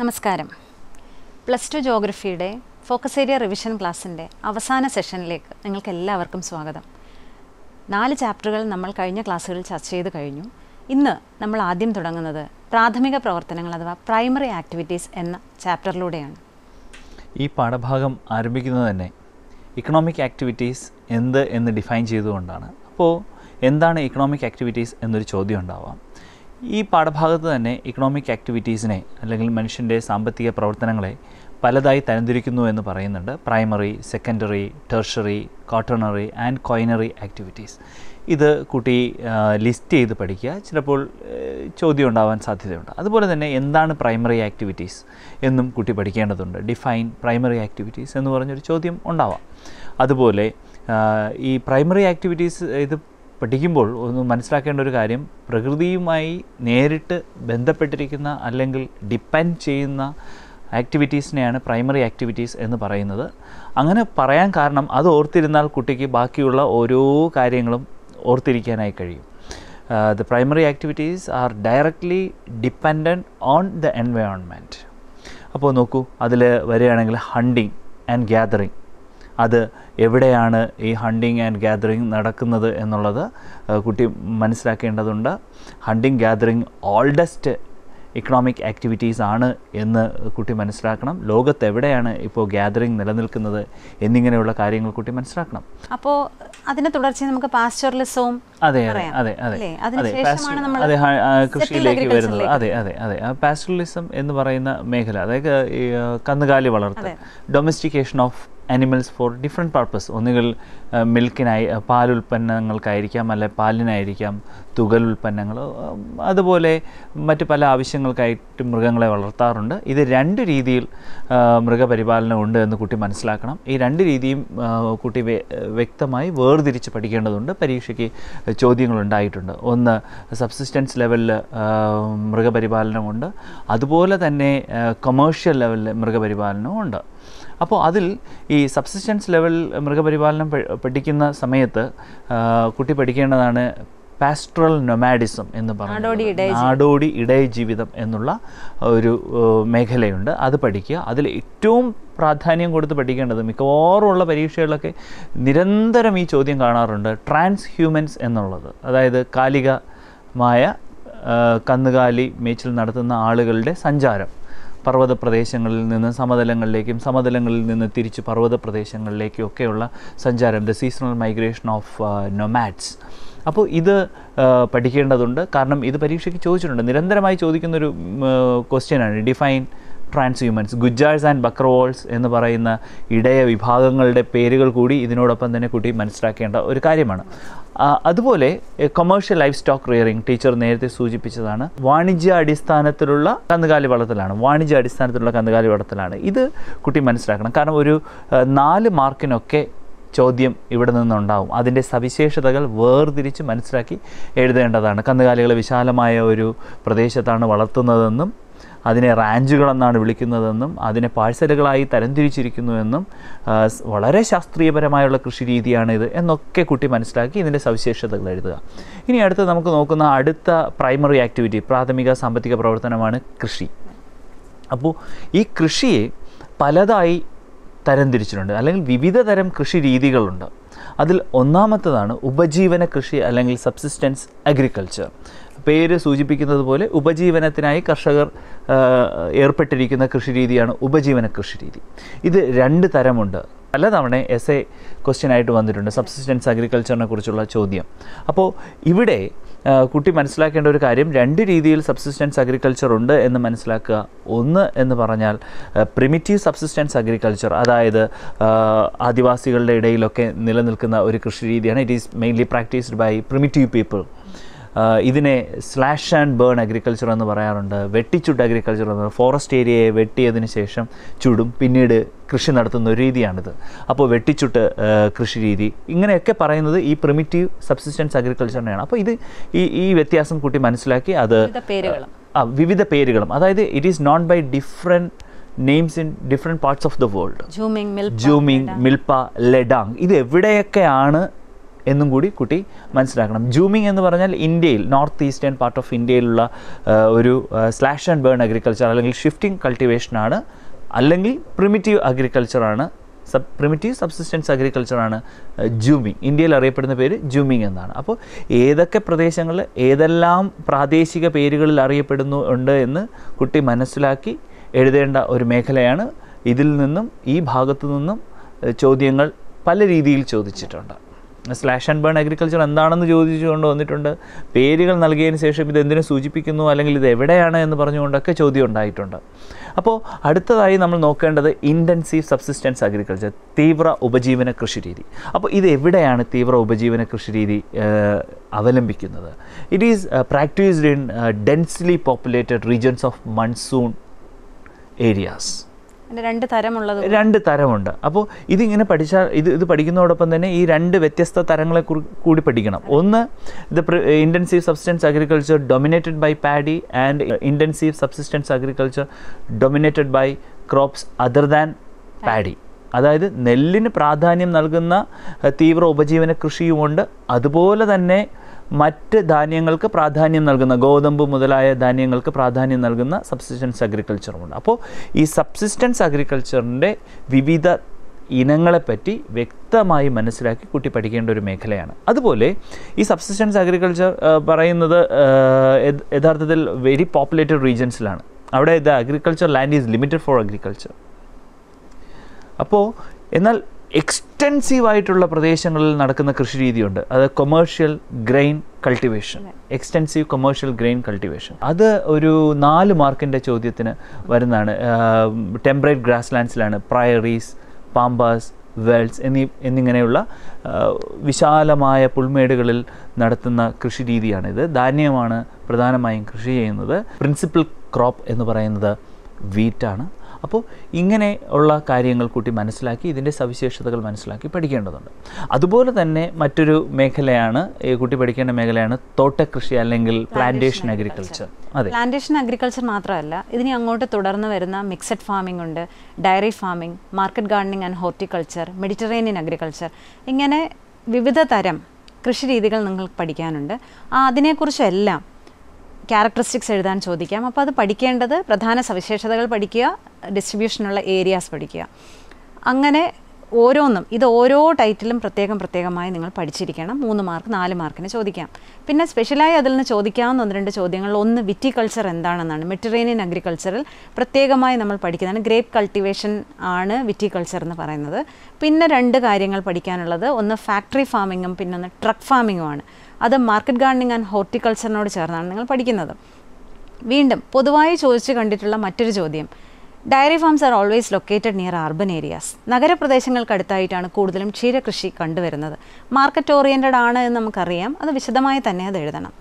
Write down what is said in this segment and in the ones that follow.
നമസ്കാരം plus two ജോഗ്രഫിയുടെ focus area revision ക്ലാസ്സിൻ്റെ അവസാന സെഷനിലേക്ക് നിങ്ങൾക്ക് എല്ലാവർക്കും സ്വാഗതം നാല് ചാപ്റ്ററുകൾ നമ്മൾ കഴിഞ്ഞ ക്ലാസ്സുകളിൽ ചർച്ച ചെയ്ത് കഴിഞ്ഞു ഇന്ന് നമ്മൾ ആദ്യം തുടങ്ങുന്നത് പ്രാഥമിക പ്രവർത്തനങ്ങൾ അഥവാ പ്രൈമറി ആക്ടിവിറ്റീസ് എന്ന ചാപ്റ്ററിലൂടെയാണ് ഈ പാഠഭാഗം ആരംഭിക്കുന്നത് തന്നെ ഇക്കണോമിക് ആക്ടിവിറ്റീസ് എന്ത് എന്ന് ഡിഫൈൻ ചെയ്തുകൊണ്ടാണ് അപ്പോൾ എന്താണ് ഇക്കണോമിക് ആക്ടിവിറ്റീസ് എന്നൊരു ചോദ്യം ഉണ്ടാവാം ഈ പാഠഭാഗത്ത് തന്നെ ഇക്കണോമിക് ആക്ടിവിറ്റീസിനെ അല്ലെങ്കിൽ മനുഷ്യൻ്റെ സാമ്പത്തിക പ്രവർത്തനങ്ങളെ പലതായി തരംതിരിക്കുന്നു എന്ന് പറയുന്നുണ്ട് primary secondary tertiary quaternary and quinary activities ഇത് കുട്ടി ലിസ്റ്റ് ചെയ്ത് പഠിക്കുക ചിലപ്പോൾ ചോദ്യം ഉണ്ടാവാൻ സാധ്യതയുണ്ട് അതുപോലെ തന്നെ എന്താണ് പ്രൈമറി ആക്ടിവിറ്റീസ് എന്നും കുട്ടി പഠിക്കേണ്ടതുണ്ട് ഡിഫൈൻ പ്രൈമറി ആക്ടിവിറ്റീസ് എന്ന് പറഞ്ഞൊരു ചോദ്യം ഉണ്ടാവാം അതുപോലെ ഈ പ്രൈമറി ആക്ടിവിറ്റീസ് ഇത് പഠിക്കുമ്പോൾ ഒന്ന് മനസ്സിലാക്കേണ്ട ഒരു കാര്യം പ്രകൃതിയുമായി നേരിട്ട് ബന്ധപ്പെട്ടിരിക്കുന്ന അല്ലെങ്കിൽ ഡിപ്പെൻഡ് ചെയ്യുന്ന ആക്ടിവിറ്റീസിനെയാണ് പ്രൈമറി ആക്ടിവിറ്റീസ് എന്ന് പറയുന്നത് അങ്ങനെ പറയാൻ കാരണം അത് ഓർത്തിരുന്നാൽ കുട്ടിക്ക് ബാക്കിയുള്ള ഓരോ കാര്യങ്ങളും ഓർത്തിരിക്കാനായി കഴിയും the primary activities are directly dependent on the environment അപ്പോൾ നോക്കൂ അതിൽ വരികയാണെങ്കിൽ ഹണ്ടിങ് ആൻഡ് ഗ്യാതറിങ് അത് എവിടെയാണ് ഈ ഹണ്ടിങ് ആൻഡ് ഗ്യാതറിങ് നടക്കുന്നത് എന്നുള്ളത് കുട്ടി മനസ്സിലാക്കേണ്ടതുണ്ട് hunting gathering oldest economic activities ആണ് എന്ന് കുട്ടി മനസ്സിലാക്കണം ലോകത്ത് എവിടെയാണ് ഇപ്പോൾ ഗ്യാതറിംഗ് നിലനിൽക്കുന്നത് എന്നിങ്ങനെയുള്ള കാര്യങ്ങൾ കുട്ടി മനസ്സിലാക്കണം അപ്പോൾ അതിനെ തുടർച്ചയായി നമുക്ക് പാസ്ചറലിസവും അതെ അതെ അതെ അതെ അതെ കൃഷിയിലേക്ക് വരുന്നത് അതെ അതെ അതെ പാസ്ചറലിസം എന്ന് പറയുന്ന മേഖല അതായത് കന്നുകാലി വളർത്തൽ domestication of animals for different purpose ഒന്നുകിൽ മിൽക്കിനായി പാൽ ഉൽപ്പന്നങ്ങൾക്കായിരിക്കാം അല്ലെ പാലിനായിരിക്കാം തുകൽ ഉൽപ്പന്നങ്ങൾ അതുപോലെ മറ്റ് പല ആവശ്യങ്ങൾക്കായിട്ട് മൃഗങ്ങളെ വളർത്താറുണ്ട് ഇത് രണ്ട് രീതിയിൽ മൃഗപരിപാലനം ഉണ്ട് എന്ന് കുട്ടി മനസ്സിലാക്കണം ഈ രണ്ട് രീതിയും കുട്ടി വ്യക്തമായി വേർതിരിച്ച് പഠിക്കേണ്ടതുണ്ട് പരീക്ഷയ്ക്ക് ചോദ്യങ്ങളുണ്ടായിട്ടുണ്ട് ഒന്ന് സബ്സിസ്റ്റൻസ് ലെവലിൽ മൃഗപരിപാലനമുണ്ട് അതുപോലെ തന്നെ കൊമേഴ്ഷ്യൽ ലെവലിൽ മൃഗപരിപാലനവും ഉണ്ട് അപ്പോൾ അതിൽ ഈ സബ്സിസ്റ്റൻസ് ലെവൽ മൃഗപരിപാലനം പഠിക്കുന്ന സമയത്ത് കുട്ടി പഠിക്കേണ്ടതാണ് പാസ്ട്രൽ നൊമാഡിസം എന്ന് പറയുന്നത് നാടോടി ഇടയ ജീവിതം എന്നുള്ള ഒരു മേഖലയുണ്ട് അത് പഠിക്കുക അതിൽ ഏറ്റവും പ്രാധാന്യം കൊടുത്ത് പഠിക്കേണ്ടത് മിക്കവാറുമുള്ള പരീക്ഷകളിലൊക്കെ നിരന്തരം ഈ ചോദ്യം കാണാറുണ്ട് ട്രാൻസ് ഹ്യൂമൻസ് എന്നുള്ളത് അതായത് കാലികമായ കന്നുകാലി മേച്ചിൽ നടത്തുന്ന ആളുകളുടെ സഞ്ചാരം പർവ്വത പ്രദേശങ്ങളിൽ നിന്ന് സമതലങ്ങളിലേക്കും സമതലങ്ങളിൽ നിന്ന് തിരിച്ച് പർവ്വത പ്രദേശങ്ങളിലേക്കും ഒക്കെയുള്ള സഞ്ചാരം the seasonal migration of nomads അപ്പോൾ ഇത് uh, പഠിക്കേണ്ടതുണ്ട് കാരണം ഇത് പരീക്ഷയ്ക്ക് ചോദിച്ചിട്ടുണ്ട് നിരന്തരമായി ചോദിക്കുന്നൊരു ക്വസ്റ്റ്യനാണ് define transhumance Gujjars and Bakarwals എന്ന് പറയുന്ന ഇടയ വിഭാഗങ്ങളുടെ പേരുകൾ കൂടി ഇതിനോടൊപ്പം തന്നെ കുട്ടി മനസ്സിലാക്കേണ്ട ഒരു കാര്യമാണ് അതുപോലെ commercial livestock rearing teacher നേരത്തെ സൂചിപ്പിച്ചതാണ് വാണിജ്യ അടിസ്ഥാനത്തിലുള്ള കന്നുകാലി വളർത്തലാണ് വാണിജ്യ അടിസ്ഥാനത്തിലുള്ള കന്നുകാലി വളർത്തലാണ് ഇത് കുട്ടി മനസ്സിലാക്കണം കാരണം ഒരു നാല് മാർക്കിനൊക്കെ ചോദ്യം ഇവിടെ നിന്നുണ്ടാവും അതിൻ്റെ സവിശേഷതകൾ വേർതിരിച്ച് മനസ്സിലാക്കി എഴുതേണ്ടതാണ് കന്നുകാലികളെ വിശാലമായ ഒരു പ്രദേശത്താണ് വളർത്തുന്നതെന്നും അതിനെ റാഞ്ചുകളെന്നാണ് വിളിക്കുന്നതെന്നും അതിനെ പാഴ്സലുകളായി തരംതിരിച്ചിരിക്കുന്നുവെന്നും വളരെ ശാസ്ത്രീയപരമായുള്ള കൃഷി രീതിയാണ് ഇത് എന്നൊക്കെ കുട്ടി മനസ്സിലാക്കി ഇതിൻ്റെ സവിശേഷതകൾ എഴുതുക ഇനി അടുത്ത് നമുക്ക് നോക്കുന്ന അടുത്ത പ്രൈമറി ആക്ടിവിറ്റി പ്രാഥമിക സാമ്പത്തിക പ്രവർത്തനമാണ് കൃഷി അപ്പോൾ ഈ കൃഷിയെ പലതായി തരംതിരിച്ചിട്ടുണ്ട് അല്ലെങ്കിൽ വിവിധ തരം കൃഷി രീതികളുണ്ട് അതിൽ ഒന്നാമത്തതാണ് ഉപജീവന കൃഷി അല്ലെങ്കിൽ സബ്സിസ്റ്റൻസ് അഗ്രികൾച്ചർ പേര് സൂചിപ്പിക്കുന്നത് പോലെ ഉപജീവനത്തിനായി കർഷകർ ഏർപ്പെട്ടിരിക്കുന്ന കൃഷിരീതിയാണ് ഉപജീവന കൃഷിരീതി ഇത് രണ്ട് തരമുണ്ട് പലതവണ എസ് എ ക്വസ്റ്റ്യൻ ആയിട്ട് വന്നിട്ടുണ്ട് സബ്സിസ്റ്റൻസ് അഗ്രികൾച്ചറിനെ കുറിച്ചുള്ള ചോദ്യം അപ്പോൾ ഇവിടെ കുട്ടി മനസ്സിലാക്കേണ്ട ഒരു കാര്യം രണ്ട് രീതിയിൽ സബ്സിസ്റ്റൻസ് അഗ്രികൾച്ചർ ഉണ്ട് എന്ന് മനസ്സിലാക്കുക ഒന്ന് എന്ന് പറഞ്ഞാൽ പ്രിമിറ്റീവ് സബ്സിസ്റ്റൻസ് അഗ്രികൾച്ചർ അതായത് ആദിവാസികളുടെ ഇടയിലൊക്കെ നിലനിൽക്കുന്ന ഒരു കൃഷി രീതിയാണ് it is mainly practised by primitive people ഇതിനെ സ്ലാഷ് ആൻഡ് ബേൺ അഗ്രികൾച്ചർ എന്ന് പറയാറുണ്ട് വെട്ടിച്ചുട്ട് അഗ്രികൾച്ചർ എന്ന് ഫോറസ്റ്റ് ഏരിയയെ വെട്ടിയതിന് ശേഷം ചുടും പിന്നീട് കൃഷി നടത്തുന്ന ഒരു രീതിയാണിത് അപ്പോൾ വെട്ടിച്ചുട്ട് കൃഷി രീതി ഇങ്ങനെയൊക്കെ പറയുന്നത് ഈ പ്രിമിറ്റീവ് സബ്സിസ്റ്റൻസ് അഗ്രികൾച്ചറിനെയാണ് അപ്പോൾ ഇത് ഈ ഈ വ്യത്യാസം കൂട്ടി മനസ്സിലാക്കി അത് ആ വിവിധ പേരുകളും അതായത് it is known by different names in different parts of the world jhuming milpa ladang ഇത് എവിടെയൊക്കെയാണ് എന്നും കൂടി കുട്ടി മനസ്സിലാക്കണം ജൂമിങ് എന്ന് പറഞ്ഞാൽ ഇന്ത്യയിൽ നോർത്ത് ഈസ്റ്റേൺ പാർട്ട് ഓഫ് ഇന്ത്യയിലുള്ള ഒരു സ്ലാഷ് ആൻഡ് ബേൺ അഗ്രികൾച്ചർ അല്ലെങ്കിൽ ഷിഫ്റ്റിംഗ് കൾട്ടിവേഷനാണ് അല്ലെങ്കിൽ പ്രിമിറ്റീവ് അഗ്രികൾച്ചറാണ് സബ് പ്രിമിറ്റീവ് സബ്സിസ്റ്റൻസ് അഗ്രികൾച്ചറാണ് ജൂമിങ് ഇന്ത്യയിൽ അറിയപ്പെടുന്ന പേര് ജൂമിങ് എന്നാണ് അപ്പോൾ ഏതൊക്കെ പ്രദേശങ്ങളിൽ ഏതെല്ലാം പ്രാദേശിക പേരുകളിൽ അറിയപ്പെടുന്നു ഉണ്ട് എന്ന് കുട്ടി മനസ്സിലാക്കി എഴുതേണ്ട ഒരു മേഖലയാണ് ഇതിൽ നിന്നും ഈ ഭാഗത്തു നിന്നും ചോദ്യങ്ങൾ പല രീതിയിൽ ചോദിച്ചിട്ടുണ്ട് സ്ലാഷ് ആൻഡ് ബേൺ അഗ്രികൾച്ചർ എന്താണെന്ന് ചോദിച്ചുകൊണ്ട് വന്നിട്ടുണ്ട് പേരുകൾ നൽകിയതിന് ശേഷം ഇത് എന്തിനെ സൂചിപ്പിക്കുന്നു അല്ലെങ്കിൽ ഇത് എവിടെയാണ് എന്ന് പറഞ്ഞുകൊണ്ടൊക്കെ ചോദ്യം ഉണ്ടായിട്ടുണ്ട് അപ്പോൾ അടുത്തതായി നമ്മൾ നോക്കേണ്ടത് ഇൻറ്റൻസീവ് സബ്സിസ്റ്റൻസ് അഗ്രികൾച്ചർ തീവ്ര ഉപജീവന കൃഷി രീതി അപ്പോൾ ഇത് എവിടെയാണ് തീവ്ര ഉപജീവന കൃഷി രീതി അവലംബിക്കുന്നത് it is practised in densely populated regions of monsoon areas രണ്ട് തരമുള്ളത് രണ്ട് തരമുണ്ട് അപ്പോൾ ഇതിങ്ങനെ പഠിച്ചാൽ ഇത് ഇത് പഠിക്കുന്നതോടൊപ്പം തന്നെ ഈ രണ്ട് വ്യത്യസ്ത തരങ്ങളെ കൂടി പഠിക്കണം ഒന്ന് the intensive subsistence agriculture dominated by paddy and intensive subsistence agriculture dominated by crops other than paddy അതായത് നെല്ലിന് പ്രാധാന്യം നൽകുന്ന തീവ്ര ഉപജീവന കൃഷിയുമുണ്ട് അതുപോലെ തന്നെ മറ്റ് ധാന്യങ്ങൾക്ക് പ്രാധാന്യം നൽകുന്ന ഗോതമ്പ് മുതലായ ധാന്യങ്ങൾക്ക് പ്രാധാന്യം നൽകുന്ന സബ്സിസ്റ്റൻസ് അഗ്രികൾച്ചറുമുണ്ട് അപ്പോൾ ഈ സബ്സിസ്റ്റൻസ് അഗ്രികൾച്ചറിൻ്റെ വിവിധ ഇനങ്ങളെപ്പറ്റി വ്യക്തമായി മനസ്സിലാക്കി കുട്ടി പഠിക്കേണ്ട ഒരു മേഖലയാണ് അതുപോലെ ഈ സബ്സിസ്റ്റൻസ് അഗ്രികൾച്ചർ പറയുന്നത് യഥാർത്ഥത്തിൽ വെരി പോപ്പുലേറ്റഡ് റീജൻസിലാണ് അവിടെ the agriculture land is limited for agriculture അപ്പോൾ എന്നാൽ ആയിട്ടുള്ള പ്രദേശങ്ങളിൽ നടക്കുന്ന കൃഷി രീതിയുണ്ട് അത് commercial grain cultivation extensive commercial grain cultivation അത് ഒരു നാല് മാർക്കിൻ്റെ ചോദ്യത്തിന് വരുന്നതാണ് ടെമ്പറേറ്റ് ഗ്രാസ് ലാൻഡ്സിലാണ് പ്രയറീസ് പാമ്പാസ് വെൽസ് എന്നീ എന്നിങ്ങനെയുള്ള വിശാലമായ പുൽമേടുകളിൽ നടത്തുന്ന കൃഷി രീതിയാണിത് ധാന്യമാണ് പ്രധാനമായും കൃഷി ചെയ്യുന്നത് പ്രിൻസിപ്പൽ ക്രോപ്പ് എന്ന് പറയുന്നത് വീറ്റാണ് അപ്പോൾ ഇങ്ങനെ ഉള്ള കാര്യങ്ങൾ കൂട്ടി മനസ്സിലാക്കി ഇതിൻ്റെ സവിശേഷതകൾ മനസ്സിലാക്കി പഠിക്കേണ്ടതുണ്ട് അതുപോലെ തന്നെ മറ്റൊരു മേഖലയാണ് ഈ കുട്ടി പഠിക്കേണ്ട മേഖലയാണ് തോട്ടകൃഷി അല്ലെങ്കിൽ പ്ലാന്റേഷൻ അഗ്രികൾച്ചർ അതെ പ്ലാന്റേഷൻ അഗ്രികൾച്ചർ മാത്രമല്ല ഇതിനി അങ്ങോട്ട് തുടർന്ന് വരുന്ന മിക്സഡ് ഫാമിംഗ് ഉണ്ട് dairy farming market gardening and horticulture Mediterranean agriculture ഇങ്ങനെ വിവിധ തരം കൃഷി രീതികൾ നിങ്ങൾക്ക് പഠിക്കാനുണ്ട് അതിനെക്കുറിച്ചെല്ലാം ക്യാരക്ടറിസ്റ്റിക്സ് എഴുതാൻ ചോദിക്കാം അപ്പോൾ അത് പഠിക്കേണ്ടത് പ്രധാന സവിശേഷതകൾ പഠിക്കുക ഡിസ്ട്രിബ്യൂഷനുള്ള ഏരിയാസ് പഠിക്കുക അങ്ങനെ ഓരോന്നും ഇത് ഓരോ ടൈറ്റിലും പ്രത്യേകം പ്രത്യേകമായി നിങ്ങൾ പഠിച്ചിരിക്കണം മൂന്ന് മാർക്ക് നാല് മാർക്കിന് ചോദിക്കാം പിന്നെ സ്പെഷ്യലായി അതിൽ നിന്ന് ചോദിക്കാവുന്ന ഒന്ന് രണ്ട് ചോദ്യങ്ങൾ ഒന്ന് വിറ്റി കൾച്ചർ എന്താണെന്നാണ് മെറ്ററേനിയൻ അഗ്രികൾച്ചറിൽ പ്രത്യേകമായി നമ്മൾ പഠിക്കുന്നതാണ് ഗ്രേപ്പ് കൾട്ടിവേഷൻ ആണ് വിറ്റി കൾച്ചർ എന്ന് പറയുന്നത് പിന്നെ രണ്ട് കാര്യങ്ങൾ പഠിക്കാനുള്ളത് ഒന്ന് ഫാക്ടറി ഫാമിങ്ങും പിന്നെ ഒന്ന് ട്രക്ക് ഫാമിങ്ങുമാണ് അത് മാർക്കറ്റ് ഗാർഡനിങ് ആൻഡ് ഹോർട്ടിക്കൾച്ചറിനോട് ചേർന്നാണ് നിങ്ങൾ പഠിക്കുന്നത് വീണ്ടും പൊതുവായി ചോദിച്ചു കണ്ടിട്ടുള്ള മറ്റൊരു ചോദ്യം dairy farms are always located near urban areas നഗരപ്രദേശങ്ങൾക്കടുത്തായിട്ടാണ് കൂടുതലും ക്ഷീരകൃഷി കണ്ടുവരുന്നത് മാർക്കറ്റ് ഓറിയൻറ്റഡ് ആണ് എന്ന് നമുക്കറിയാം അത് വിശദമായി തന്നെ അത് എഴുതണം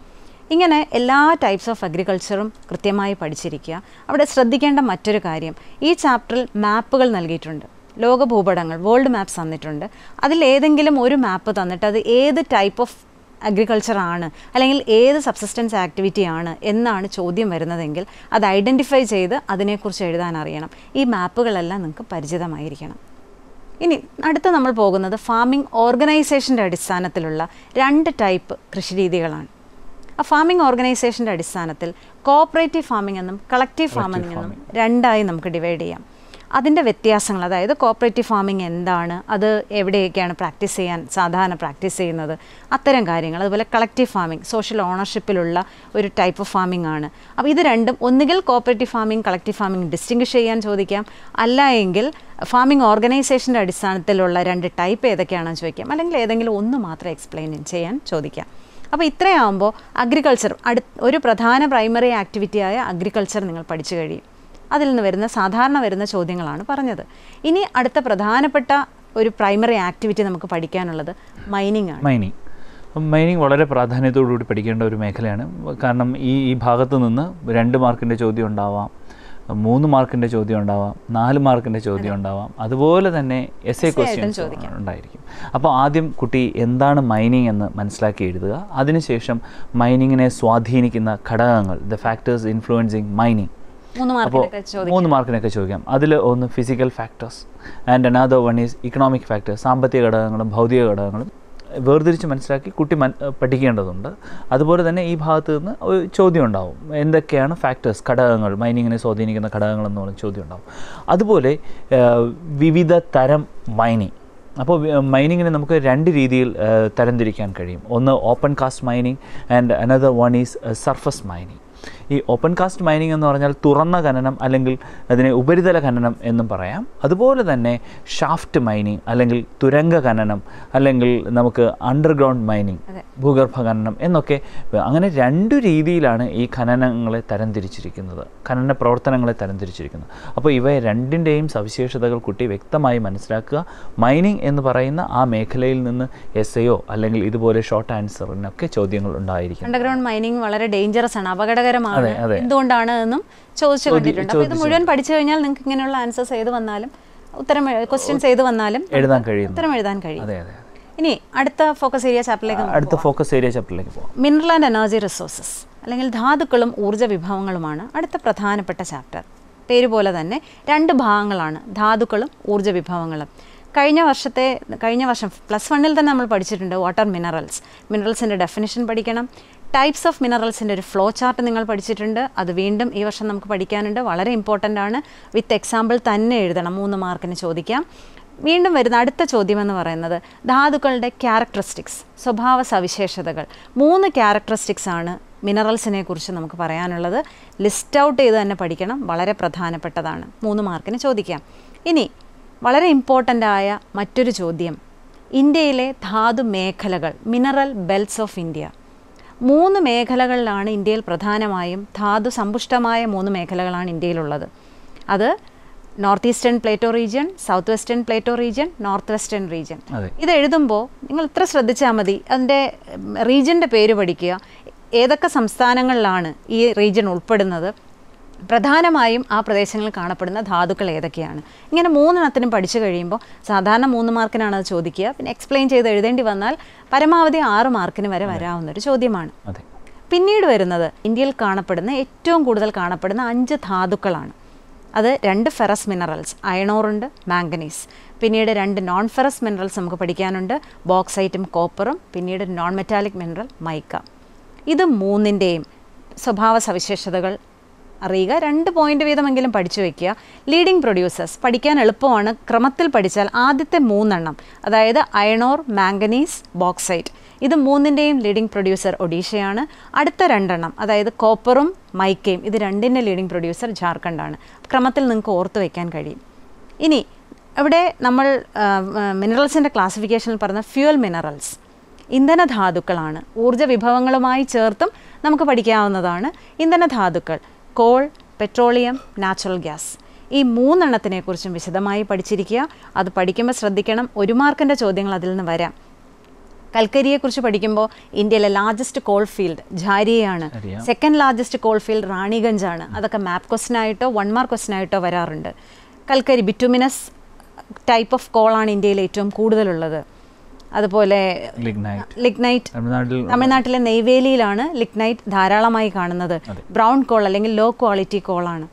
ഇങ്ങനെ എല്ലാ ടൈപ്സ് ഓഫ് അഗ്രികൾച്ചറും കൃത്യമായി പഠിച്ചിരിക്കുക അവിടെ ശ്രദ്ധിക്കേണ്ട മറ്റൊരു കാര്യം ഈ ചാപ്റ്ററിൽ മാപ്പുകൾ നൽകിയിട്ടുണ്ട് ലോക ഭൂപടങ്ങൾ വേൾഡ് മാപ്സ് തന്നിട്ടുണ്ട് അതിൽ ഏതെങ്കിലും ഒരു മാപ്പ് തന്നിട്ട് അത് ഏത് ടൈപ്പ് ഓഫ് അഗ്രികൾച്ചറാണ് അല്ലെങ്കിൽ ഏത് സബ്സിസ്റ്റൻസ് ആക്ടിവിറ്റി ആണ് എന്നാണ് ചോദ്യം വരുന്നതെങ്കിൽ അത് ഐഡൻറ്റിഫൈ ചെയ്ത് അതിനെക്കുറിച്ച് എഴുതാൻ അറിയണം ഈ മാപ്പുകളെല്ലാം നിങ്ങൾക്ക് പരിചിതമായിരിക്കണം ഇനി അടുത്ത നമ്മൾ പോകുന്നത് ഫാമിംഗ് ഓർഗനൈസേഷൻ്റെ അടിസ്ഥാനത്തിലുള്ള രണ്ട് ടൈപ്പ് കൃഷിരീതികളാണ് ആ ഫാമിംഗ് ഓർഗനൈസേഷൻ്റെ അടിസ്ഥാനത്തിൽ കോപ്പറേറ്റീവ് ഫാമിംഗ് എന്നും കളക്റ്റീവ് ഫാമിംഗ് എന്നും രണ്ടായി നമുക്ക് ഡിവൈഡ് ചെയ്യാം അതിൻ്റെ വ്യത്യാസങ്ങൾ അതായത് കോപ്പറേറ്റീവ് ഫാമിംഗ് എന്താണ് അത് എവിടെയൊക്കെയാണ് പ്രാക്ടീസ് ചെയ്യാൻ സാധാരണ പ്രാക്ടീസ് ചെയ്യുന്നത് അത്തരം കാര്യങ്ങൾ അതുപോലെ കളക്റ്റീവ് ഫാമിംഗ് സോഷ്യൽ ഓണർഷിപ്പിലുള്ള ഒരു ടൈപ്പ് ഓഫ് ഫാമിംഗ് ആണ് അപ്പോൾ ഇത് രണ്ടും ഒന്നുകിൽ cooperative farming collective farming distinguish ചെയ്യാൻ ചോദിക്കാം അല്ല എങ്കിൽ ഫാമിംഗ് ഓർഗനൈസേഷൻ്റെ അടിസ്ഥാനത്തിലുള്ള രണ്ട് ടൈപ്പ് ഏതൊക്കെയാണെന്ന് ചോദിക്കാം അല്ലെങ്കിൽ ഏതെങ്കിലും ഒന്ന് മാത്രം എക്സ്പ്ലെയിൻ ചെയ്യാൻ ചോദിക്കാം അപ്പോൾ ഇത്രയാകുമ്പോൾ അഗ്രികൾച്ചർ അടു ഒരു പ്രധാന പ്രൈമറി ആക്ടിവിറ്റിയായ അഗ്രികൾച്ചർ നിങ്ങൾ പഠിച്ചു കഴിയും അതിൽ നിന്ന് വരുന്ന സാധാരണ വരുന്ന ചോദ്യങ്ങളാണ് പറഞ്ഞത് ഇനി അടുത്ത പ്രധാനപ്പെട്ട ഒരു പ്രൈമറി ആക്ടിവിറ്റി നമുക്ക് പഠിക്കാനുള്ളത് മൈനിങ് ആണ് മൈനിങ് മൈനിങ് വളരെ പ്രാധാന്യത്തോടുകൂടി പഠിക്കേണ്ട ഒരു മേഖലയാണ് കാരണം ഈ ഈ ഭാഗത്ത് നിന്ന് രണ്ട് മാർക്കിൻ്റെ ചോദ്യം ഉണ്ടാവാം മൂന്ന് മാർക്കിൻ്റെ ചോദ്യം ഉണ്ടാവാം നാല് മാർക്കിൻ്റെ ചോദ്യം ഉണ്ടാവാം അതുപോലെ തന്നെ എസ് എ ക്വസ്റ്റ്യൻസ് ഉണ്ടായിരിക്കും അപ്പോൾ ആദ്യം കുട്ടി എന്താണ് മൈനിങ് എന്ന് മനസ്സിലാക്കി എഴുതുക അതിനുശേഷം മൈനിങ്ങിനെ സ്വാധീനിക്കുന്ന ഘടകങ്ങൾ ദ ഫാക്ടേഴ്സ് ഇൻഫ്ലുവൻസിങ് മൈനിങ് അപ്പോൾ മൂന്ന് മാർക്കിനൊക്കെ ചോദിക്കാം അതിൽ ഒന്ന് physical factors and another one is economic factors സാമ്പത്തിക ഘടകങ്ങളും ഭൗതിക ഘടകങ്ങളും വേർതിരിച്ച് മനസ്സിലാക്കി കുട്ടി മൻ പഠിക്കേണ്ടതുണ്ട് അതുപോലെ തന്നെ ഈ ഭാഗത്ത് നിന്ന് ഒരു ചോദ്യം ഉണ്ടാവും എന്തൊക്കെയാണ് ഫാക്ടേഴ്സ് ഘടകങ്ങൾ മൈനിങ്ങിനെ സ്വാധീനിക്കുന്ന ഘടകങ്ങൾ എന്ന് പറഞ്ഞ ചോദ്യം ഉണ്ടാവും അതുപോലെ വിവിധ തരം മൈനിങ് അപ്പോൾ മൈനിങ്ങിനെ നമുക്ക് രണ്ട് രീതിയിൽ തരംതിരിക്കാൻ കഴിയും ഒന്ന് open cast mining and another one is surface mining ഈ ഓപ്പൺ കാസ്റ്റ് മൈനിങ് എന്ന് പറഞ്ഞാൽ തുറന്ന ഖനനം അല്ലെങ്കിൽ അതിനെ ഉപരിതല ഖനനം എന്നും പറയാം അതുപോലെ തന്നെ ഷാഫ്റ്റ് മൈനിങ് അല്ലെങ്കിൽ തുരങ്ക ഖനനം അല്ലെങ്കിൽ നമുക്ക് അണ്ടർഗ്രൗണ്ട് മൈനിങ് ഭൂഗർഭ ഖനനം എന്നൊക്കെ അങ്ങനെ രണ്ടു രീതിയിലാണ് ഈ ഖനനങ്ങളെ തരംതിരിച്ചിരിക്കുന്നത് ഖനന പ്രവർത്തനങ്ങളെ തരംതിരിച്ചിരിക്കുന്നത് അപ്പോൾ ഇവയെ രണ്ടിൻ്റെയും സവിശേഷതകൾ കുട്ടി വ്യക്തമായി മനസ്സിലാക്കുക മൈനിങ് എന്ന് പറയുന്ന ആ മേഖലയിൽ നിന്ന് എസ് എയോ അല്ലെങ്കിൽ ഇതുപോലെ ഷോർട്ട് ആൻസറിനൊക്കെ ചോദ്യങ്ങൾ ഉണ്ടായിരിക്കും അണ്ടർഗ്രൗണ്ട് മൈനിങ് വളരെ ഡേഞ്ചറസ് ആണ് അപകടകരമാണ് അതെ എന്തുകൊണ്ടാണ് എന്നും ചോദിച്ചു കണ്ടിട്ടുണ്ട് അപ്പോൾ ഇത് മുഴുവൻ പഠിച്ചു കഴിഞ്ഞാൽ നിങ്ങൾക്ക് ഇങ്ങനെയുള്ള ആൻസേഴ്സ് ഏത് വന്നാലും ഉത്തരം ക്വസ്റ്റ്യൻസ് ഏത് വന്നാലും എഴുതാൻ കഴിയും ഉത്തരം എഴുതാൻ കഴിയും അതെ അതെ ഇനി അടുത്ത ഫോക്കസ് ഏരിയ ചാപ്റ്ററിലേക്ക് അടുത്ത ഫോക്കസ് ഏരിയ ചാപ്റ്ററിലേക്ക് പോകാം മിനറൽ ആൻഡ് എനർജി റിസോഴ്സസ് അല്ലെങ്കിൽ ധാതുക്കളും ഊർജ്ജ വിഭവങ്ങളുമാണ് അടുത്ത പ്രധാനപ്പെട്ട ചാപ്റ്റർ പേര് പോലെ തന്നെ രണ്ട് ഭാഗങ്ങളാണ് ധാതുക്കളും ഊർജ്ജ വിഭവങ്ങളും കഴിഞ്ഞ വർഷത്തെ കഴിഞ്ഞ വർഷം പ്ലസ് വണ്ണിൽ തന്നെ നമ്മൾ പഠിച്ചിട്ടുണ്ട് വാട്ടർ മിനറൽസ് മിനറൽസിൻ്റെ ഡെഫിനിഷൻ പഠിക്കണം ടൈപ്സ് ഓഫ് മിനറൽസിൻ്റെ ഒരു ഫ്ലോ ചാർട്ട് നിങ്ങൾ പഠിച്ചിട്ടുണ്ട് അത് വീണ്ടും ഈ വർഷം നമുക്ക് പഠിക്കാനുണ്ട് വളരെ ഇമ്പോർട്ടൻ്റ് ആണ് വിത്ത് എക്സാമ്പിൾ തന്നെ എഴുതണം മൂന്ന് മാർക്കിന് ചോദിക്കാം വീണ്ടും വരുന്ന അടുത്ത ചോദ്യം എന്ന് പറയുന്നത് ധാതുക്കളുടെ ക്യാരക്ടറിസ്റ്റിക്സ് സ്വഭാവ സവിശേഷതകൾ മൂന്ന് ക്യാരക്ടറിസ്റ്റിക്സ് ആണ് മിനറൽസിനെ കുറിച്ച് നമുക്ക് പറയാനുള്ളത് ലിസ്റ്റ് ഔട്ട് ചെയ്ത് തന്നെ പഠിക്കണം വളരെ പ്രധാനപ്പെട്ടതാണ് മൂന്ന് മാർക്കിന് ചോദിക്കാം ഇനി വളരെ ഇമ്പോർട്ടൻ്റ് ആയ മറ്റൊരു ചോദ്യം ഇന്ത്യയിലെ ധാതു മേഖലകൾ മിനറൽ ബെൽറ്റ്സ് ഓഫ് ഇന്ത്യ മൂന്ന് മേഖലകളിലാണ് ഇന്ത്യയിൽ പ്രധാനമായും ധാതു സമ്പുഷ്ടമായ മൂന്ന് മേഖലകളാണ് ഇന്ത്യയിലുള്ളത് അത് north eastern plateau region south western plateau region north western region ഇത് എഴുതുമ്പോൾ നിങ്ങൾ ഇത്ര ശ്രദ്ധിച്ചാൽ മതി അതിൻ്റെ റീജ്യൻ്റെ പേര് പഠിക്കുക ഏതൊക്കെ സംസ്ഥാനങ്ങളിലാണ് ഈ റീജിയൻ ഉൾപ്പെടുന്നത് പ്രധാനമായും ആ പ്രദേശങ്ങളിൽ കാണപ്പെടുന്ന ധാതുക്കൾ ഏതൊക്കെയാണ് ഇങ്ങനെ മൂന്നെണ്ണത്തിനും പഠിച്ചു കഴിയുമ്പോൾ സാധാരണ മൂന്ന് മാർക്കിനാണ് അത് ചോദിക്കുക പിന്നെ എക്സ്പ്ലെയിൻ ചെയ്ത് എഴുതേണ്ടി വന്നാൽ പരമാവധി ആറ് മാർക്കിന് വരെ വരാവുന്ന ഒരു ചോദ്യമാണ് പിന്നീട് വരുന്നത് ഇന്ത്യയിൽ കാണപ്പെടുന്ന ഏറ്റവും കൂടുതൽ കാണപ്പെടുന്ന അഞ്ച് ധാതുക്കളാണ് അത് രണ്ട് ഫെറസ് മിനറൽസ് അയണോറുണ്ട് മാംഗനീസ് പിന്നീട് രണ്ട് നോൺ ഫെറസ് മിനറൽസ് നമുക്ക് പഠിക്കാനുണ്ട് ബോക്സൈറ്റും കോപ്പറും പിന്നീട് നോൺ മെറ്റാലിക് മിനറൽ മൈക്ക ഇത് മൂന്നിൻ്റെയും സ്വഭാവ സവിശേഷതകൾ അറിയുക രണ്ട് പോയിന്റ് വീതമെങ്കിലും പഠിച്ചു വയ്ക്കുക ലീഡിംഗ് പ്രൊഡ്യൂസേഴ്സ് പഠിക്കാൻ എളുപ്പമാണ് ക്രമത്തിൽ പഠിച്ചാൽ ആദ്യത്തെ മൂന്നെണ്ണം അതായത് അയണോർ മാംഗനീസ് ബോക്സൈറ്റ് ഇത് മൂന്നിൻ്റെയും ലീഡിംഗ് പ്രൊഡ്യൂസർ ഒഡീഷയാണ് അടുത്ത രണ്ടെണ്ണം അതായത് കോപ്പറും മൈക്കയും ഇത് രണ്ടിൻ്റെ ലീഡിംഗ് പ്രൊഡ്യൂസർ ജാർഖണ്ഡാണ് ക്രമത്തിൽ നിങ്ങൾക്ക് ഓർത്തു വയ്ക്കാൻ കഴിയും ഇനി ഇവിടെ നമ്മൾ മിനറൽസിൻ്റെ ക്ലാസിഫിക്കേഷനിൽ പറഞ്ഞ ഫ്യൂൽ മിനറൽസ് ഇന്ധനധാതുക്കളാണ് ഊർജ്ജ വിഭവങ്ങളുമായി ചേർത്തും നമുക്ക് പഠിക്കാവുന്നതാണ് ഇന്ധനധാതുക്കൾ കോൾ പെട്രോളിയം നാച്ചുറൽ ഗ്യാസ് ഈ മൂന്നെണ്ണത്തിനെക്കുറിച്ചും വിശദമായി പഠിച്ചിരിക്കുക അത് പഠിക്കുമ്പോൾ ശ്രദ്ധിക്കണം ഒരു മാർക്കിൻ്റെ ചോദ്യങ്ങൾ അതിൽ നിന്ന് വരാം കൽക്കരിയെക്കുറിച്ച് പഠിക്കുമ്പോൾ ഇന്ത്യയിലെ ലാർജസ്റ്റ് കോൾ ഫീൽഡ് ജാരിയയാണ് second largest coal field Raniganj ആണ് അതൊക്കെ മാപ്പ് ക്വസ്റ്റൻ ആയിട്ടോ വൺ മാർക്ക് ക്വസ്റ്റൻ ആയിട്ടോ വരാറുണ്ട് കൽക്കരി ബിറ്റുമിനസ് ടൈപ്പ് ഓഫ് കോളാണ് ഇന്ത്യയിൽ ഏറ്റവും കൂടുതലുള്ളത് അതുപോലെ ലിഗ്നൈറ്റ് തമിഴ്നാട്ടിലെ നെയ്വേലിയിലാണ് ലിഗ്നൈറ്റ് ധാരാളമായി കാണുന്നത് ബ്രൗൺ കോൾ അല്ലെങ്കിൽ ലോ ക്വാളിറ്റി കോളാണ്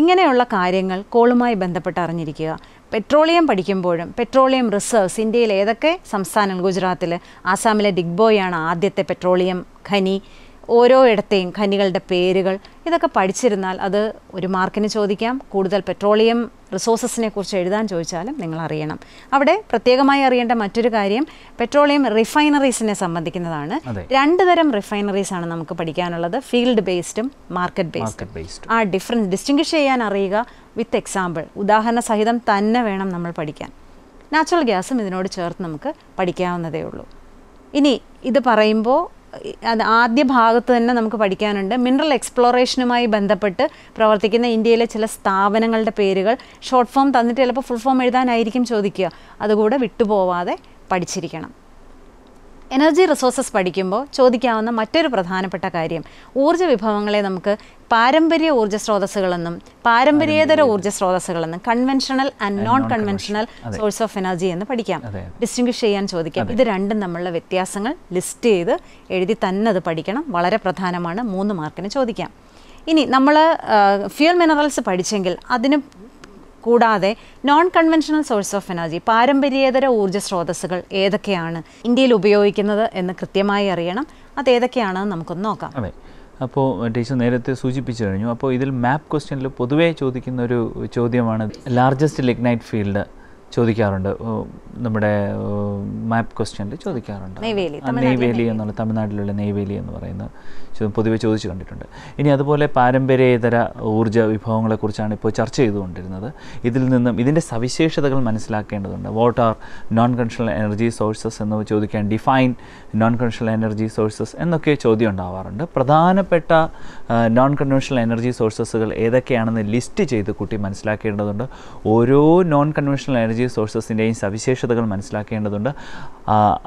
ഇങ്ങനെയുള്ള കാര്യങ്ങൾ കോളുമായി ബന്ധപ്പെട്ട് അറിഞ്ഞിരിക്കുക പെട്രോളിയം പഠിക്കുമ്പോഴും പെട്രോളിയം റിസർവ്സ് ഇന്ത്യയിൽ ഏതൊക്കെ സംസ്ഥാനങ്ങൾ ഗുജറാത്തിൽ ആസാമിലെ ഡിഗ്ബോയാണ് ആദ്യത്തെ പെട്രോളിയം ഖനി ഓരോ ഇടത്തെയും ഖനികളുടെ പേരുകൾ ഇതൊക്കെ പഠിച്ചിരുന്നാൽ അത് ഒരു മാർക്കിന് ചോദിക്കാം കൂടുതൽ പെട്രോളിയം റിസോഴ്സസിനെ കുറിച്ച് എഴുതാൻ ചോദിച്ചാലും നിങ്ങൾ അറിയണം അവിടെ പ്രത്യേകമായി അറിയേണ്ട മറ്റൊരു കാര്യം പെട്രോളിയം റിഫൈനറീസിനെ സംബന്ധിക്കുന്നതാണ് രണ്ട് തരം റിഫൈനറീസ് ആണ് നമുക്ക് പഠിക്കാനുള്ളത് ഫീൽഡ് ബേസ്ഡും മാർക്കറ്റ് ബേസ്ഡും ആ ഡിഫറൻസ് ഡിസ്റ്റിംഗ്വിഷ് ചെയ്യാൻ അറിയുക വിത്ത് എക്സാമ്പിൾ ഉദാഹരണ സഹിതം തന്നെ വേണം നമ്മൾ പഠിക്കാൻ നാച്ചുറൽ ഗ്യാസും ഇതിനോട് ചേർത്ത് നമുക്ക് പഠിക്കാവുന്നതേ ഉള്ളൂ ഇനി ഇത് പറയുമ്പോൾ അത് ആദ്യ ഭാഗത്ത് തന്നെ നമുക്ക് പഠിക്കാനുണ്ട് മിനറൽ എക്സ്പ്ലോറേഷനുമായി ബന്ധപ്പെട്ട് പ്രവർത്തിക്കുന്ന ഇന്ത്യയിലെ ചില സ്ഥാപനങ്ങളുടെ പേരുകൾ ഷോർട്ട് ഫോം തന്നിട്ട് ചിലപ്പോൾ ഫുൾ ഫോം എഴുതാനായിരിക്കും ചോദിക്കുക അതുകൂടെ വിട്ടുപോവാതെ പഠിച്ചിരിക്കണം എനർജി റിസോഴ്സസ് പഠിക്കുമ്പോൾ ചോദിക്കാവുന്ന മറ്റൊരു പ്രധാനപ്പെട്ട കാര്യം ഊർജ്ജ വിഭവങ്ങളെ നമുക്ക് പാരമ്പര്യ ഊർജ്ജ സ്രോതസ്സുകളെന്നും പാരമ്പര്യേതര ഊർജ്ജ സ്രോതസ്സുകളെന്നും conventional and non conventional source of energy എന്ന് പഠിക്കാം ഡിസ്റ്റിംഗ്വിഷ് ചെയ്യാൻ ചോദിക്കാം ഇത് രണ്ടും നമ്മളുടെ വ്യത്യാസങ്ങൾ ലിസ്റ്റ് ചെയ്ത് എഴുതി തന്നെ അത് പഠിക്കണം വളരെ പ്രധാനമാണ് മൂന്ന് മാർക്കിന് ചോദിക്കാം ഇനി നമ്മൾ ഫ്യൂൽ മിനറൽസ് പഠിച്ചെങ്കിൽ അതിന് കൂടാതെ non conventional source of energy പാരമ്പര്യേതര ഊർജ്ജ സ്രോതസ്സുകൾ ഏതൊക്കെയാണ് ഇന്ത്യയിൽ ഉപയോഗിക്കുന്നത് എന്ന് കൃത്യമായി അറിയണം അത് ഏതൊക്കെയാണെന്ന് നമുക്കൊന്ന് നോക്കാം അതെ അപ്പോൾ ടീച്ചർ നേരത്തെ സൂചിപ്പിച്ചു കഴിഞ്ഞു അപ്പോൾ ഇതിൽ മാപ്പ് ക്വസ്റ്റ്യനിൽ പൊതുവേ ചോദിക്കുന്ന ഒരു ചോദ്യമാണ് ലാർജസ്റ്റ് ലിഗ്നൈറ്റ് ഫീൽഡ് ചോദിക്കാറുണ്ട് നമ്മുടെ മാപ്പ് ക്വസ്റ്റ്യനിൽ ചോദിക്കാറുണ്ട് നെയ്വേലി എന്നുള്ള തമിഴ്നാട്ടിലുള്ള നെയ്വേലി എന്ന് പറയുന്ന പൊതുവെ ചോദിച്ചു കണ്ടിട്ടുണ്ട് ഇനി അതുപോലെ പാരമ്പര്യേതര ഊർജ്ജ വിഭവങ്ങളെക്കുറിച്ചാണ് ഇപ്പോൾ ചർച്ച ചെയ്തുകൊണ്ടിരുന്നത് ഇതിൽ നിന്നും ഇതിൻ്റെ സവിശേഷതകൾ മനസ്സിലാക്കേണ്ടതുണ്ട് what are non conventional energy sources എന്ന് ചോദിക്കാൻ define non conventional energy sources എന്നൊക്കെ ചോദ്യം ഉണ്ടാവാറുണ്ട് പ്രധാനപ്പെട്ട നോൺ കൺവെൻഷണൽ എനർജി സോഴ്സസുകൾ ഏതൊക്കെയാണെന്ന് ലിസ്റ്റ് ചെയ്ത് കൂട്ടി മനസ്സിലാക്കേണ്ടതുണ്ട് ഓരോ നോൺ കൺവെൻഷണൽ എനർജി സോഴ്സസിൻ്റെയും സവിശേഷതകൾ മനസ്സിലാക്കേണ്ടതുണ്ട്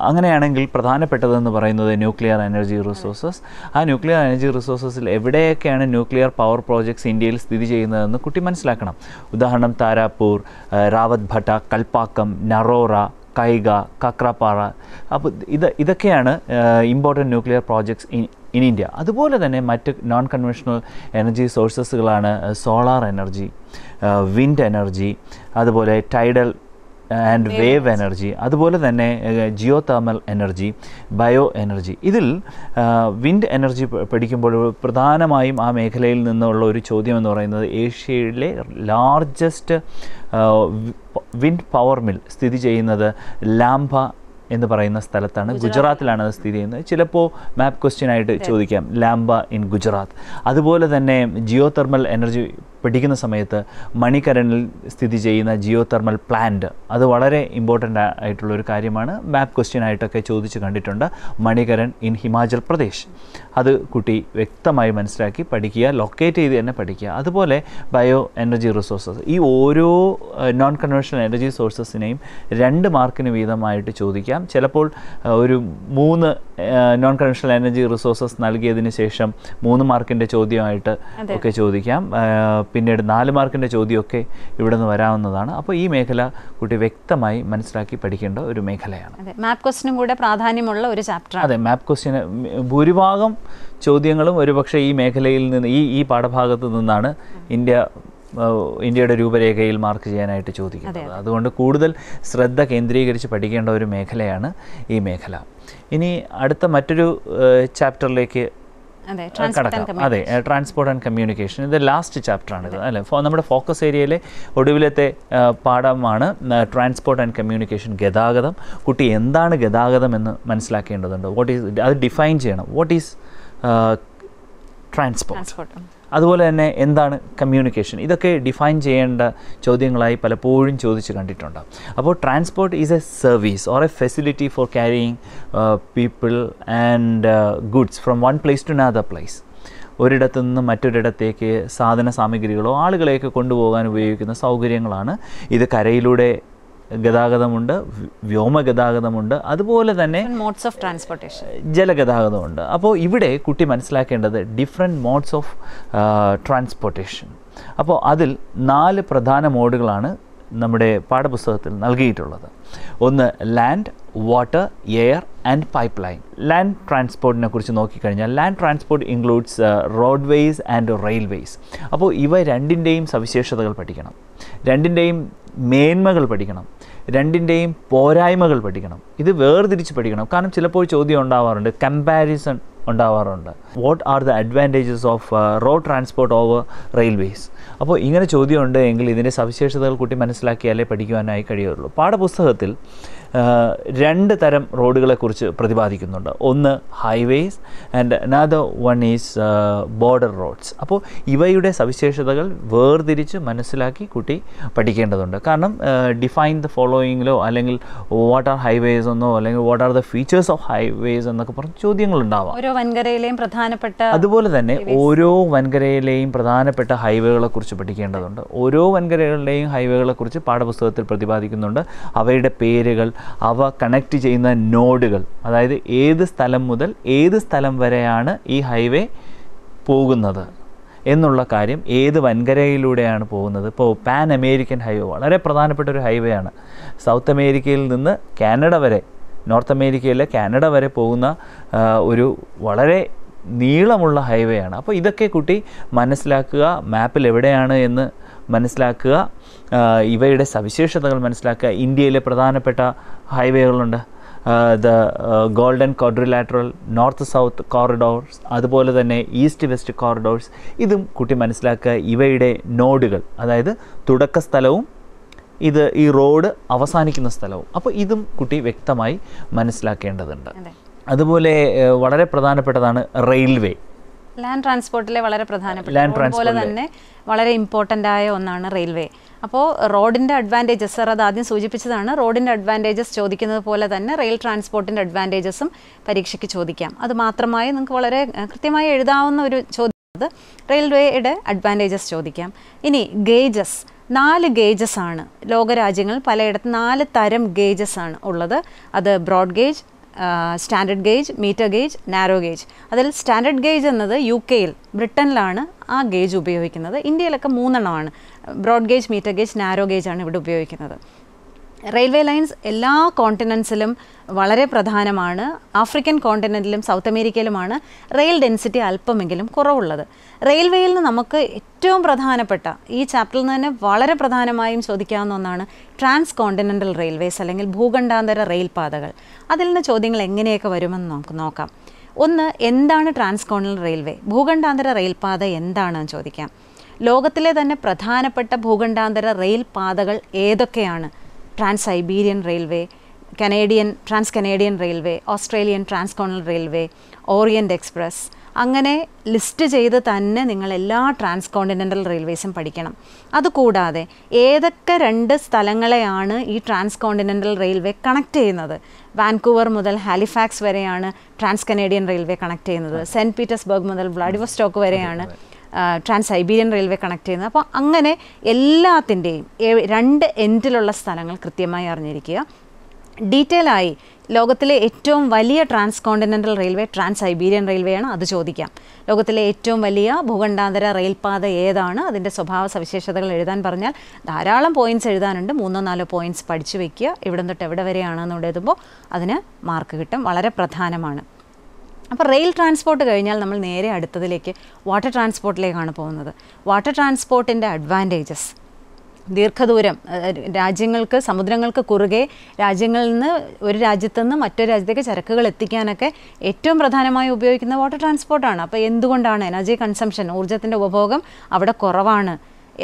അങ്ങനെയാണെങ്കിൽ പ്രധാനപ്പെട്ടതെന്ന് പറയുന്നത് ന്യൂക്ലിയർ എനർജി റിസോഴ്സസ് ആ ന്യൂക്ലിയർ എനർജി റിസോഴ്സസിൽ എവിടെയൊക്കെയാണ് ന്യൂക്ലിയർ പവർ പ്രോജക്ട്സ് ഇന്ത്യയിൽ സ്ഥിതി ചെയ്യുന്നതെന്ന് കുട്ടി മനസ്സിലാക്കണം ഉദാഹരണം താരാപൂർ റാവത് ഭട്ട കൽപ്പാക്കം നറോറ കൈഗ കക്രപ്പാറ അപ്പോൾ ഇത് ഇതൊക്കെയാണ് important nuclear projects in in India അതുപോലെ തന്നെ മറ്റ് നോൺ കൺവെൻഷണൽ എനർജി സോഴ്സസുകളാണ് സോളാർ എനർജി വിൻഡ് എനർജി അതുപോലെ ടൈഡൽ ആൻഡ് വേവ് എനർജി അതുപോലെ തന്നെ geothermal energy bio energy ഇതിൽ വിൻഡ് എനർജി പഠിക്കുമ്പോൾ പ്രധാനമായും ആ മേഖലയിൽ നിന്നുള്ള ഒരു ചോദ്യം എന്ന് പറയുന്നത് ഏഷ്യയിലെ ലാർജസ്റ്റ് വിൻഡ് പവർ മിൽ സ്ഥിതി ചെയ്യുന്നത് ലാംബ എന്ന് പറയുന്ന സ്ഥലത്താണ് ഗുജറാത്തിലാണ് അത് സ്ഥിതി ചെയ്യുന്നത് ചിലപ്പോൾ മാപ്പ് ക്വസ്റ്റ്യനായിട്ട് ചോദിക്കാം ലാംബ ഇൻ ഗുജറാത്ത് അതുപോലെ തന്നെ ജിയോ തെർമൽ എനർജി പിടിക്കുന്ന സമയത്ത് മണിക്കരനിൽ സ്ഥിതി ചെയ്യുന്ന ജിയോ തെർമൽ പ്ലാന്റ് അത് വളരെ ഇമ്പോർട്ടൻ്റ് ആയിട്ടുള്ള ഒരു കാര്യമാണ് മാപ്പ് ക്വസ്റ്റ്യൻ ആയിട്ടൊക്കെ ചോദിച്ച് കണ്ടിട്ടുണ്ട് മണികരൻ ഇൻ ഹിമാചൽ പ്രദേശ് അത് കുട്ടി വ്യക്തമായി മനസ്സിലാക്കി പഠിക്കുക ലൊക്കേറ്റ് ചെയ്ത് തന്നെ പഠിക്കുക അതുപോലെ ബയോ എനർജി റിസോഴ്സസ് ഈ ഓരോ നോൺ കൺവെൻഷണൽ എനർജി സോഴ്സസിനെയും രണ്ട് മാർക്കിന് വീതമായിട്ട് ചോദിക്കാം ചിലപ്പോൾ ഒരു മൂന്ന് നോൺ കൺവെൻഷണൽ എനർജി റിസോഴ്സസ് നൽകിയതിന് ശേഷം മൂന്ന് മാർക്കിൻ്റെ ചോദ്യമായിട്ട് ഒക്കെ ചോദിക്കാം പിന്നീട് നാല് മാർക്കിൻ്റെ ചോദ്യമൊക്കെ ഇവിടെ നിന്ന് വരാവുന്നതാണ് അപ്പോൾ ഈ മേഖല കുട്ടി വ്യക്തമായി മനസ്സിലാക്കി പഠിക്കേണ്ട ഒരു മേഖലയാണ് മാപ്പ് ക്വസ്റ്റിനും കൂടെ പ്രാധാന്യമുള്ള ഒരു ചാപ്റ്റർ അതെ മാപ്പ് ക്വസ്റ്റിന് ഭൂരിഭാഗം ചോദ്യങ്ങളും ഒരുപക്ഷെ ഈ മേഖലയിൽ നിന്ന് ഈ ഈ പാഠഭാഗത്ത് നിന്നാണ് ഇന്ത്യ ഇന്ത്യയുടെ രൂപരേഖയിൽ മാർക്ക് ചെയ്യാനായിട്ട് ചോദിക്കുന്നത് അതുകൊണ്ട് കൂടുതൽ ശ്രദ്ധ കേന്ദ്രീകരിച്ച് പഠിക്കേണ്ട ഒരു മേഖലയാണ് ഈ മേഖല ഇനി അടുത്ത മറ്റൊരു ചാപ്റ്ററിലേക്ക് കടക്കാം അതെ ട്രാൻസ്പോർട്ട് ആൻഡ് കമ്മ്യൂണിക്കേഷൻ ഇത് ലാസ്റ്റ് ചാപ്റ്ററാണ് ഇത് അല്ലേ നമ്മുടെ ഫോക്കസ് ഏരിയയിലെ ഒടുവിലത്തെ പാഠമാണ് ട്രാൻസ്പോർട്ട് ആൻഡ് കമ്മ്യൂണിക്കേഷൻ ഗതാഗതം കുട്ടി എന്താണ് ഗതാഗതം എന്ന് മനസ്സിലാക്കേണ്ടതുണ്ട് വാട്ട് ഈസ് അത് ഡിഫൈൻ ചെയ്യണം വാട്ട് ഈസ് ട്രാൻസ്പോർട്ട് അതുപോലെ തന്നെ എന്താണ് കമ്മ്യൂണിക്കേഷൻ ഇതൊക്കെ ഡിഫൈൻ ചെയ്യേണ്ട ചോദ്യങ്ങളായി പലപ്പോഴും ചോദിച്ച് കണ്ടിട്ടുണ്ട് അപ്പോൾ transport is a service or a facility for carrying people and goods from one place to another place ഒരിടത്തു നിന്ന് മറ്റൊരിടത്തേക്ക് സാധന സാമഗ്രികളോ ആളുകളെയൊക്കെ കൊണ്ടുപോകാൻ ഉപയോഗിക്കുന്ന സൗകര്യങ്ങളാണ് ഇത് കരയിലൂടെ ഗതാഗതമുണ്ട് വ്യോമ ഗതാഗതമുണ്ട് അതുപോലെ തന്നെ മോഡ്സ് ഓഫ് ട്രാൻസ്പോർട്ടേഷൻ ജലഗതാഗതമുണ്ട് അപ്പോൾ ഇവിടെ കുട്ടി മനസ്സിലാക്കേണ്ടത് ഡിഫറെൻറ്റ് മോഡ്സ് ഓഫ് ട്രാൻസ്പോർട്ടേഷൻ അപ്പോൾ അതിൽ നാല് പ്രധാന മോഡുകളാണ് നമ്മുടെ പാഠപുസ്തകത്തിൽ നൽകിയിട്ടുള്ളത് ഒന്ന് land water air and pipeline land ട്രാൻസ്പോർട്ടിനെ കുറിച്ച് നോക്കിക്കഴിഞ്ഞാൽ land transport includes roadways and railways അപ്പോൾ ഇവ രണ്ടിൻ്റെയും സവിശേഷതകൾ പഠിക്കണം രണ്ടിൻ്റെയും മേന്മകൾ പഠിക്കണം രണ്ടിൻ്റെയും പോരായ്മകൾ പഠിക്കണം ഇത് വേർതിരിച്ച് പഠിക്കണം കാരണം ചിലപ്പോൾ ചോദ്യം ഉണ്ടാവാറുണ്ട് കമ്പാരിസൺ ഉണ്ടാവാറുണ്ട് what are the advantages of road transport over railways അപ്പോൾ ഇങ്ങനെ ചോദ്യമുണ്ട് എങ്കിൽ ഇതിൻ്റെ സവിശേഷതകൾ കൂട്ടി മനസ്സിലാക്കിയാലേ പഠിക്കുവാനായി കഴിയുള്ളൂ പാഠപുസ്തകത്തിൽ രണ്ട് തരം റോഡുകളെക്കുറിച്ച് പ്രതിപാദിക്കുന്നുണ്ട് ഒന്ന് highways and another one is border roads അപ്പോൾ ഇവയുടെ സവിശേഷതകൾ വേർതിരിച്ച് മനസ്സിലാക്കി കുട്ടി പഠിക്കേണ്ടതുണ്ട് കാരണം ഡിഫൈൻ ദ ഫോളോയിങ്ങിലോ അല്ലെങ്കിൽ വാട്ട് ആർ ഹൈവേസ് എന്നോ അല്ലെങ്കിൽ what are the features of highways എന്നൊക്കെ പറഞ്ഞ് ചോദ്യങ്ങളുണ്ടാവാം ഓരോ വൻകരയിലെയും പ്രധാനപ്പെട്ട അതുപോലെ തന്നെ ഓരോ വൻകരയിലെയും പ്രധാനപ്പെട്ട ഹൈവേകളെക്കുറിച്ച് പഠിക്കേണ്ടതുണ്ട് ഓരോ വൻകരകളിലെയും ഹൈവേകളെക്കുറിച്ച് പാഠപുസ്തകത്തിൽ പ്രതിപാദിക്കുന്നുണ്ട് അവയുടെ പേരുകൾ അവ കണക്റ്റ് ചെയ്യുന്ന നോഡുകൾ അതായത് ഏത് സ്ഥലം മുതൽ ഏത് സ്ഥലം വരെയാണ് ഈ ഹൈവേ പോകുന്നത് എന്നുള്ള കാര്യം ഏത് വൻകരയിലൂടെയാണ് പോകുന്നത് ഇപ്പോൾ പാൻ അമേരിക്കൻ ഹൈവേ വളരെ പ്രധാനപ്പെട്ട ഒരു ഹൈവേ ആണ് സൗത്ത് അമേരിക്കയിൽ നിന്ന് കാനഡ വരെ നോർത്ത് അമേരിക്കയിലെ കാനഡ വരെ പോകുന്ന ഒരു വളരെ നീളമുള്ള ഹൈവേ ആണ് അപ്പോൾ ഇതൊക്കെ കുട്ടി മനസ്സിലാക്കുക മാപ്പിൽ എവിടെയാണ് എന്ന് മനസ്സിലാക്കുക ഇവയുടെ സവിശേഷതകൾ മനസ്സിലാക്കുക ഇന്ത്യയിലെ പ്രധാനപ്പെട്ട ഹൈവേകളുണ്ട് the golden quadrilateral north south corridors അതുപോലെ തന്നെ ഈസ്റ്റ് വെസ്റ്റ് കോറിഡോർസ് ഇതും കുട്ടി മനസ്സിലാക്കുക ഇവയുടെ നോഡുകൾ അതായത് തുടക്ക സ്ഥലവും ഇത് ഈ റോഡ് അവസാനിക്കുന്ന സ്ഥലവും അപ്പോൾ ഇതും കുട്ടി വ്യക്തമായി മനസ്സിലാക്കേണ്ടതുണ്ട് അതുപോലെ വളരെ പ്രധാനപ്പെട്ടതാണ് റെയിൽവേ ലാൻഡ് ട്രാൻസ്പോർട്ടിലെ വളരെ പ്രധാനപ്പെട്ട പോലെ തന്നെ വളരെ ഇമ്പോർട്ടൻ്റ് ആയ ഒന്നാണ് റെയിൽവേ അപ്പോൾ റോഡിൻ്റെ അഡ്വാൻറ്റേജസ് സാർ അത് ആദ്യം സൂചിപ്പിച്ചതാണ് റോഡിൻ്റെ അഡ്വാൻറ്റേജസ് ചോദിക്കുന്നത് പോലെ തന്നെ റെയിൽ ട്രാൻസ്പോർട്ടിൻ്റെ അഡ്വാൻറ്റേജസും പരീക്ഷയ്ക്ക് ചോദിക്കാം അത് മാത്രമായി നിങ്ങൾക്ക് വളരെ കൃത്യമായി എഴുതാവുന്ന ഒരു ചോദ്യം റെയിൽവേയുടെ അഡ്വാൻറ്റേജസ് ചോദിക്കാം ഇനി ഗേജസ് നാല് ഗേജസ് ആണ് ലോകരാജ്യങ്ങൾ പലയിടത്തും നാല് തരം ഗേജസ് ആണ് ഉള്ളത് അത് broad gauge standard gauge metre gauge narrow gauge അതിൽ സ്റ്റാൻഡേർഡ് ഗേജ് എന്നത് യു കെയിൽ ബ്രിട്ടനിലാണ് ആ ഗേജ് ഉപയോഗിക്കുന്നത് ഇന്ത്യയിലൊക്കെ മൂന്നെണ്ണമാണ് broad gauge metre gauge narrow gauge ആണ് ഇവിടെ ഉപയോഗിക്കുന്നത് റെയിൽവേ ലൈൻസ് എല്ലാ കോണ്ടിനൻസിലും വളരെ പ്രധാനമാണ് ആഫ്രിക്കൻ കോണ്ടിനെൻറ്റിലും സൗത്ത് അമേരിക്കയിലുമാണ് റെയിൽ ഡെൻസിറ്റി അല്പമെങ്കിലും കുറവുള്ളത് റെയിൽവേയിൽ നിന്ന് നമുക്ക് ഏറ്റവും പ്രധാനപ്പെട്ട ഈ ചാപ്റ്ററിൽ നിന്ന് തന്നെ വളരെ പ്രധാനമായും ചോദിക്കാവുന്ന ഒന്നാണ് ട്രാൻസ് കോണ്ടിനെൻ്റൽ റെയിൽവേസ് അല്ലെങ്കിൽ ഭൂഖണ്ഡാന്തര റെയിൽ പാതകൾ അതിൽ നിന്ന് ചോദ്യങ്ങൾ എങ്ങനെയൊക്കെ വരുമെന്ന് നമുക്ക് നോക്കാം ഒന്ന് എന്താണ് ട്രാൻസ് കോണ്ടിനൽ റെയിൽവേ ഭൂഖണ്ഡാന്തര റെയിൽപാത എന്താണെന്ന് ചോദിക്കാം ലോകത്തിലെ തന്നെ പ്രധാനപ്പെട്ട ഭൂഖണ്ഡാന്തര റെയിൽ പാതകൾ ഏതൊക്കെയാണ് trans Siberian railway Canadian Trans railway Australian Australian Transcontinental railway Orient express അങ്ങനെ ലിസ്റ്റ് ചെയ്ത് തന്നെ നിങ്ങൾ എല്ലാ ട്രാൻസ് റെയിൽവേസും പഠിക്കണം അതുകൂടാതെ ഏതൊക്കെ രണ്ട് സ്ഥലങ്ങളെയാണ് ഈ ട്രാൻസ് റെയിൽവേ കണക്ട് ചെയ്യുന്നത് വാൻകൂവർ മുതൽ ഹാലിഫാക്സ് വരെയാണ് ട്രാൻസ് കനേഡിയൻ റെയിൽവേ കണക്ട് ചെയ്യുന്നത് സെൻറ്റ് പീറ്റേഴ്സ്ബർഗ് മുതൽ വ്ളാഡിവസ്റ്റോക്ക് വരെയാണ് ട്രാൻസ് സൈബീരിയൻ റെയിൽവേ കണക്ട് ചെയ്യുന്നത് അപ്പോൾ അങ്ങനെ എല്ലാത്തിൻ്റെയും രണ്ട് എൻഡിലുള്ള സ്ഥലങ്ങൾ കൃത്യമായി അറിഞ്ഞിരിക്കുക ഡീറ്റെയിൽ ആയി ലോകത്തിലെ ഏറ്റവും വലിയ transcontinental railway trans Siberian റെയിൽവേയാണ് അത് ചോദിക്കാം ലോകത്തിലെ ഏറ്റവും വലിയ ഭൂഖണ്ഡാന്തര റെയിൽപാത ഏതാണ് അതിൻ്റെ സ്വഭാവ സവിശേഷതകൾ എഴുതാൻ പറഞ്ഞാൽ ധാരാളം പോയിൻറ്റ്സ് എഴുതാനുണ്ട് മൂന്നോ നാലോ പോയിൻറ്റ്സ് പഠിച്ചു വയ്ക്കുക ഇവിടെ തൊട്ട് എവിടെ വരെയാണെന്ന് എഴുതുമ്പോൾ അതിന് മാർക്ക് കിട്ടും വളരെ പ്രധാനമാണ് അപ്പോൾ റെയിൽ ട്രാൻസ്പോർട്ട് കഴിഞ്ഞാൽ നമ്മൾ നേരെ അടുത്തതിലേക്ക് വാട്ടർ ട്രാൻസ്പോർട്ടിലേക്കാണ് പോകുന്നത് വാട്ടർ ട്രാൻസ്പോർട്ടിൻ്റെ അഡ്വാൻറ്റേജസ് ദീർഘദൂരം രാജ്യങ്ങൾക്ക് സമുദ്രങ്ങൾക്ക് കുറുകെ രാജ്യങ്ങളിൽ നിന്ന് ഒരു രാജ്യത്തു നിന്ന് മറ്റൊരു രാജ്യത്തേക്ക് ചരക്കുകൾ എത്തിക്കാനൊക്കെ ഏറ്റവും പ്രധാനമായി ഉപയോഗിക്കുന്ന വാട്ടർ ട്രാൻസ്പോർട്ടാണ് അപ്പോൾ എന്തുകൊണ്ടാണ് എനർജി കൺസംഷൻ ഊർജ്ജത്തിൻ്റെ ഉപഭോഗം അവിടെ കുറവാണ്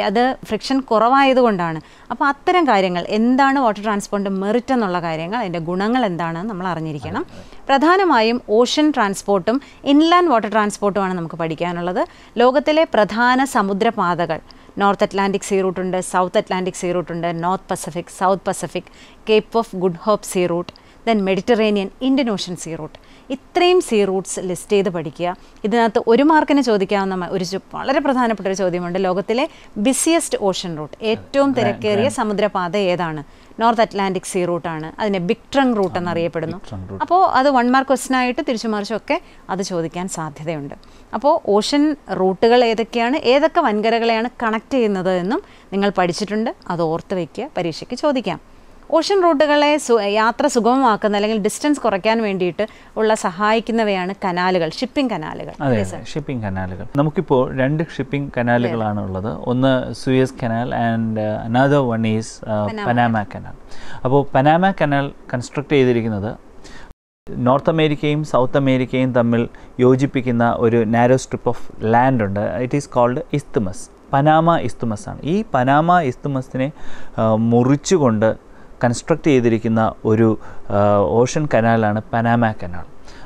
അത് ഫ്രിക്ഷൻ കുറവായതുകൊണ്ടാണ് അപ്പോൾ അത്തരം കാര്യങ്ങൾ എന്താണ് വാട്ടർ ട്രാൻസ്പോർട്ടിൻ്റെ മെറിറ്റ് എന്നുള്ള കാര്യങ്ങൾ അതിൻ്റെ ഗുണങ്ങൾ എന്താണെന്ന് നമ്മൾ അറിഞ്ഞിരിക്കണം പ്രധാനമായും ഓഷൻ ട്രാൻസ്പോർട്ടും ഇൻലാൻഡ് വാട്ടർ ട്രാൻസ്പോർട്ടുമാണ് നമുക്ക് പഠിക്കാനുള്ളത് ലോകത്തിലെ പ്രധാന സമുദ്രപാതകൾ നോർത്ത് അറ്റ്ലാന്റിക് സീ റൂട്ടുണ്ട് സൗത്ത് അറ്റ്ലാന്റിക് സീ റൂട്ടുണ്ട് north Pacific south Pacific Cape of Good Hope sea route then Mediterranean Indian Ocean sea route ഇത്രയും സീ റൂട്ട്സ് ലിസ്റ്റ് ചെയ്ത് പഠിക്കുക ഇതിനകത്ത് ഒരു മാർക്കിന് ചോദിക്കാവുന്ന ഒരു വളരെ പ്രധാനപ്പെട്ട ഒരു ചോദ്യമുണ്ട് ലോകത്തിലെ ബിസിയസ്റ്റ് ഓഷ്യൻ റൂട്ട് ഏറ്റവും തിരക്കേറിയ സമുദ്രപാത ഏതാണ് നോർത്ത് അറ്റ്ലാന്റിക് സീ റൂട്ടാണ് അതിനെ ബിഗ് ട്രങ് റൂട്ട് എന്നറിയപ്പെടുന്നു അപ്പോൾ അത് വൺ മാർക്ക് ക്വസ്റ്റൻ ആയിട്ട് തിരിച്ചു മറിച്ചൊക്കെ അത് ചോദിക്കാൻ സാധ്യതയുണ്ട് അപ്പോൾ ഓഷ്യൻ റൂട്ടുകൾ ഏതൊക്കെയാണ് ഏതൊക്കെ വൻകരകളെയാണ് കണക്ട് ചെയ്യുന്നത് എന്നും നിങ്ങൾ പഠിച്ചിട്ടുണ്ട് അത് ഓർത്ത് വയ്ക്കുക പരീക്ഷയ്ക്ക് ചോദിക്കാം ഓഷൻ റൂട്ടുകളെ യാത്ര സുഗമമാക്കുന്ന അല്ലെങ്കിൽ ഡിസ്റ്റൻസ് കുറയ്ക്കാൻ വേണ്ടിയിട്ട് ഉള്ള സഹായിക്കുന്നവയാണ് കനാലുകൾ ഷിപ്പിംഗ് കനാലുകൾ അതെ ഷിപ്പിംഗ് കനാലുകൾ നമുക്കിപ്പോൾ രണ്ട് ഷിപ്പിംഗ് കനാലുകളാണ് ഉള്ളത് ഒന്ന് Suez canal and another one is Panama canal അപ്പോൾ പനാമ കനാൽ കൺസ്ട്രക്ട് ചെയ്തിരിക്കുന്നത് നോർത്ത് അമേരിക്കയും സൗത്ത് അമേരിക്കയും തമ്മിൽ യോജിപ്പിക്കുന്ന ഒരു നാരോ സ്ട്രിപ്പ് ഓഫ് ലാൻഡ് ഉണ്ട് it is called isthmus Panama isthmus ആണ് ഈ പനാമ ഇസ്തുമസിനെ uh, മുറിച്ചുകൊണ്ട് കൺസ്ട്രക്റ്റ് ചെയ്തിരിക്കുന്ന ഒരു ഓഷൻ കനാലാണ് പനാമ കനാൽ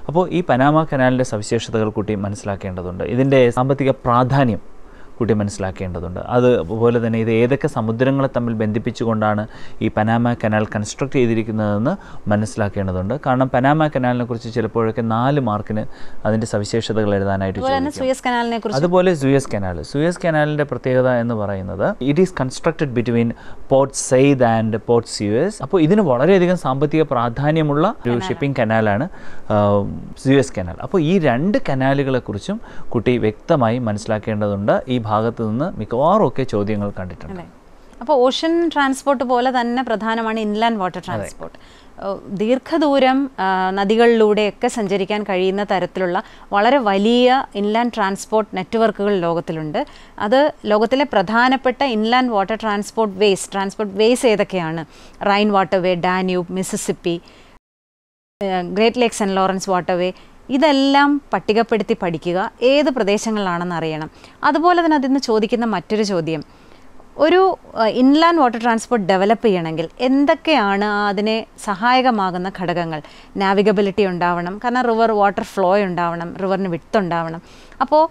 അപ്പോൾ ഈ പനാമ കനാലിൻ്റെ സവിശേഷതകൾ കൂട്ടി മനസ്സിലാക്കേണ്ടതുണ്ട് ഇതിൻ്റെ സാമ്പത്തിക പ്രാധാന്യം കുട്ടി മനസ്സിലാക്കേണ്ടതുണ്ട് അതുപോലെ തന്നെ ഇത് ഏതൊക്കെ സമുദ്രങ്ങളെ തമ്മിൽ ബന്ധിപ്പിച്ചുകൊണ്ടാണ് ഈ പനാമ കനാൽ കൺസ്ട്രക്ട് ചെയ്തിരിക്കുന്നതെന്ന് മനസ്സിലാക്കേണ്ടതുണ്ട് കാരണം പനാമ കനാലിനെ കുറിച്ച് ചിലപ്പോഴൊക്കെ നാല് മാർക്കിന് അതിൻ്റെ സവിശേഷതകൾ എഴുതാനായിട്ട് അതുപോലെ സുയസ് കനാൽ സുയസ് കനാലിൻ്റെ പ്രത്യേകത എന്ന് പറയുന്നത് it is constructed between Port Said and Port Suez അപ്പോൾ ഇതിന് വളരെയധികം സാമ്പത്തിക പ്രാധാന്യമുള്ള ഒരു ഷിപ്പിംഗ് കനാലാണ് സ്യൂസ് കനാൽ അപ്പോൾ ഈ രണ്ട് കനാലുകളെക്കുറിച്ചും കുട്ടി വ്യക്തമായി മനസ്സിലാക്കേണ്ടതുണ്ട് ഈ ഭാഗത്തു നിന്ന് മിക്കവാറും ഒക്കെ ചോദ്യങ്ങൾ കണ്ടിട്ടുണ്ട് അപ്പോൾ ഓഷൻ ട്രാൻസ്പോർട്ട് പോലെ തന്നെ പ്രധാനമാണ് ഇൻലാൻഡ് വാട്ടർ ട്രാൻസ്പോർട്ട് ദീർഘദൂരം നദികളിലൂടെയൊക്കെ സഞ്ചരിക്കാൻ കഴിയുന്ന തരത്തിലുള്ള വളരെ വലിയ ഇൻലാൻഡ് ട്രാൻസ്പോർട്ട് നെറ്റ്വർക്കുകൾ ലോകത്തിലുണ്ട് അത് ലോകത്തിലെ പ്രധാനപ്പെട്ട inland water transport ways transport ways ഏതൊക്കെയാണ് Rhine waterway Danube Mississippi great lake Saint Lawrence waterway ഇതെല്ലാം പട്ടികപ്പെടുത്തി പഠിക്കുക ഏത് പ്രദേശങ്ങളിലാണെന്ന് അറിയണം അതുപോലെ തന്നെ അതിൽ നിന്ന് ചോദിക്കുന്ന മറ്റൊരു ചോദ്യം ഒരു ഇൻലാൻഡ് വാട്ടർ ട്രാൻസ്പോർട്ട് ഡെവലപ്പ് ചെയ്യണമെങ്കിൽ എന്തൊക്കെയാണ് അതിനെ സഹായകമാകുന്ന ഘടകങ്ങൾ നാവിഗബിലിറ്റി ഉണ്ടാവണം കാരണം റിവർ വാട്ടർ ഫ്ലോ ഉണ്ടാവണം റിവറിന് വിട്ടുണ്ടാവണം അപ്പോൾ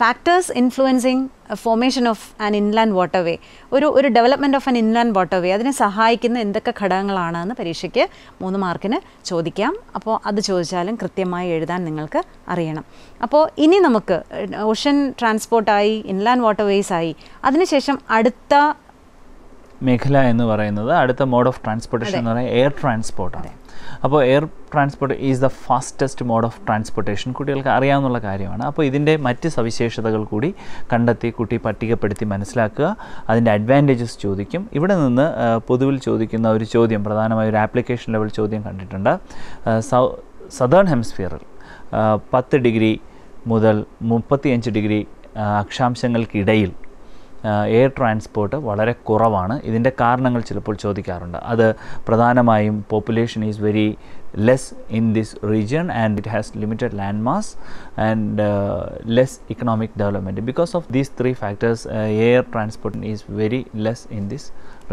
factors influencing formation of an inland waterway ഒരു ഒരു development of an inland waterway അതിനെ സഹായിക്കുന്ന എന്തൊക്കെ ഘടകങ്ങളാണ് എന്ന് പരീക്ഷയ്ക്ക് മൂന്ന് മാർക്കിന് ചോദിക്കാം അപ്പോൾ അത് ചോദിച്ചാലും കൃത്യമായി എഴുതാൻ നിങ്ങൾക്ക് അറിയണം അപ്പോൾ ഇനി നമുക്ക് ഓഷൻ ട്രാൻസ്പോർട്ടായി ഇൻലാൻഡ് വാട്ടർവേസായി അതിനുശേഷം അടുത്ത മേഖല എന്ന് പറയുന്നത് അടുത്ത മോഡ് ഓഫ് ട്രാൻസ്പോർട്ടേഷൻ എന്ന് പറയുന്നത് എയർ ട്രാൻസ്പോർട്ടാണ് അപ്പോൾ air transport is the fastest mode of transportation കുട്ടികൾക്ക് അറിയാവുന്ന കാര്യമാണ് അപ്പോൾ ഇതിൻ്റെ മറ്റ് സവിശേഷതകൾ കൂടി കണ്ടെത്തി കുട്ടി പട്ടികപ്പെടുത്തി മനസ്സിലാക്കുക അതിൻ്റെ അഡ്വാൻറ്റേജസ് ചോദിക്കും ഇവിടെ നിന്ന് പൊതുവിൽ ചോദിക്കുന്ന ഒരു ചോദ്യം പ്രധാനമായും ഒരു ആപ്ലിക്കേഷൻ ലെവൽ ചോദ്യം കണ്ടിട്ടുണ്ട് സൗ സദേൺ ഹെംസ്ഫിയറിൽ പത്ത് ഡിഗ്രി മുതൽ മുപ്പത്തിയഞ്ച് ഡിഗ്രി അക്ഷാംശങ്ങൾക്കിടയിൽ എയർ ട്രാൻസ്പോർട്ട് വളരെ കുറവാണ് ഇതിൻ്റെ കാരണങ്ങൾ ചിലപ്പോൾ ചോദിക്കാറുണ്ട് അത് പ്രധാനമായും population is very less in this region and it has limited land mass and uh, less economic development because of these three factors uh, air transport is very less in this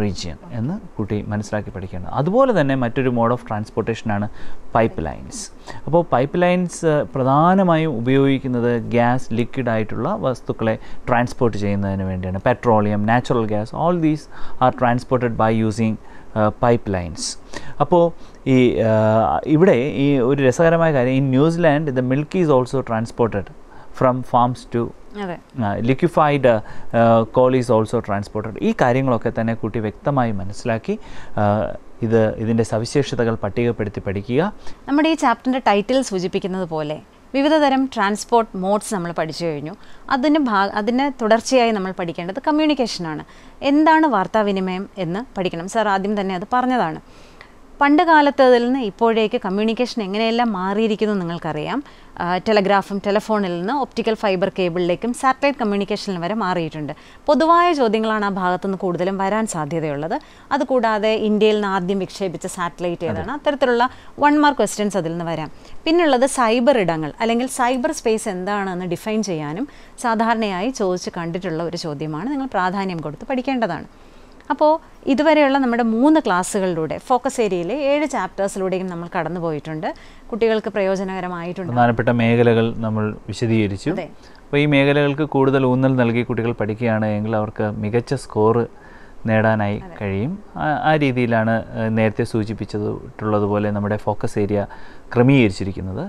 region എന്ന് കുട്ടി മനസ്സിലാക്കി പഠിക്കണം അതുപോലെ തന്നെ മറ്റൊരു mode of ട്രാൻസ്പോർട്ടേഷനാണ് pipelines അപ്പോൾ pipelines uh, പ്രധാനമായും ഉപയോഗിക്കുന്നത് ഗ്യാസ് ലിക്വിഡ് ആയിട്ടുള്ള വസ്തുക്കളെ ട്രാൻസ്പോർട്ട് ചെയ്യുന്നതിന് വേണ്ടിയാണ് petroleum natural gas all these are transported by using pipelines അപ്പോൾ ഈ ഇവിടെ ഈ ഒരു രസകരമായ കാര്യം ഈ New Zealand the milk is also transported from farms to liquefied coal is also transported ഈ കാര്യങ്ങളൊക്കെ തന്നെ കൂട്ടി വ്യക്തമായി മനസ്സിലാക്കി ഇത് ഇതിൻ്റെ സവിശേഷതകൾ പട്ടികപ്പെടുത്തി പഠിക്കുക നമ്മുടെ ഈ ചാപ്റ്ററിൻ്റെ ടൈറ്റിൽ സൂചിപ്പിക്കുന്നത് പോലെ വിവിധതരം ട്രാൻസ്പോർട്ട് മോഡ്സ് നമ്മൾ പഠിച്ചു കഴിഞ്ഞു അതിന് ഭാ അതിന് തുടർച്ചയായി നമ്മൾ പഠിക്കേണ്ടത് കമ്മ്യൂണിക്കേഷനാണ് എന്താണ് വാർത്താവിനിമയം എന്ന് പഠിക്കണം സാർ ആദ്യം തന്നെ അത് പറഞ്ഞതാണ് പണ്ട് കാലത്തതിൽ നിന്ന് ഇപ്പോഴേക്ക് കമ്മ്യൂണിക്കേഷൻ എങ്ങനെയെല്ലാം മാറിയിരിക്കുന്നു നിങ്ങൾക്കറിയാം ടെലഗ്രാഫും ടെലഫോണിൽ നിന്ന് ഒപ്റ്റിക്കൽ ഫൈബർ കേബിളിലേക്കും സാറ്റലൈറ്റ് കമ്മ്യൂണിക്കേഷനിൽ വരെ മാറിയിട്ടുണ്ട് പൊതുവായ ചോദ്യങ്ങളാണ് ആ ഭാഗത്തുനിന്ന് കൂടുതലും വരാൻ സാധ്യതയുള്ളത് അതുകൂടാതെ ഇന്ത്യയിൽ നിന്ന് ആദ്യം വിക്ഷേപിച്ച സാറ്റലൈറ്റ് ഏതാണ് അത്തരത്തിലുള്ള വൺ മാർക്ക് ക്വസ്റ്റ്യൻസ് അതിൽ നിന്ന് വരാം പിന്നുള്ളത് സൈബർ ഇടങ്ങൾ അല്ലെങ്കിൽ സൈബർ സ്പേസ് എന്താണെന്ന് ഡിഫൈൻ ചെയ്യാനും സാധാരണയായി ചോദിച്ച് കണ്ടിട്ടുള്ള ഒരു ചോദ്യമാണ് നിങ്ങൾ പ്രാധാന്യം കൊടുത്ത് പഠിക്കേണ്ടതാണ് അപ്പോൾ ഇതുവരെയുള്ള നമ്മുടെ മൂന്ന് ക്ലാസ്സുകളിലൂടെ ഫോക്കസ് ഏരിയയിലെ ഏഴ് ചാപ്റ്റേഴ്സിലൂടെയും നമ്മൾ കടന്നു പോയിട്ടുണ്ട് കുട്ടികൾക്ക് പ്രയോജനകരമായിട്ടുണ്ട് പ്രധാനപ്പെട്ട മേഖലകൾ നമ്മൾ വിശദീകരിച്ചു അപ്പോൾ ഈ മേഖലകൾക്ക് കൂടുതൽ ഊന്നൽ നൽകി കുട്ടികൾ പഠിക്കുകയാണെങ്കിൽ അവർക്ക് മികച്ച സ്കോർ നേടാനായി കഴിയും ആ രീതിയിലാണ് നേരത്തെ സൂചിപ്പിച്ചിട്ടുള്ളതുപോലെ നമ്മുടെ ഫോക്കസ് ഏരിയ ക്രമീകരിച്ചിരിക്കുന്നത്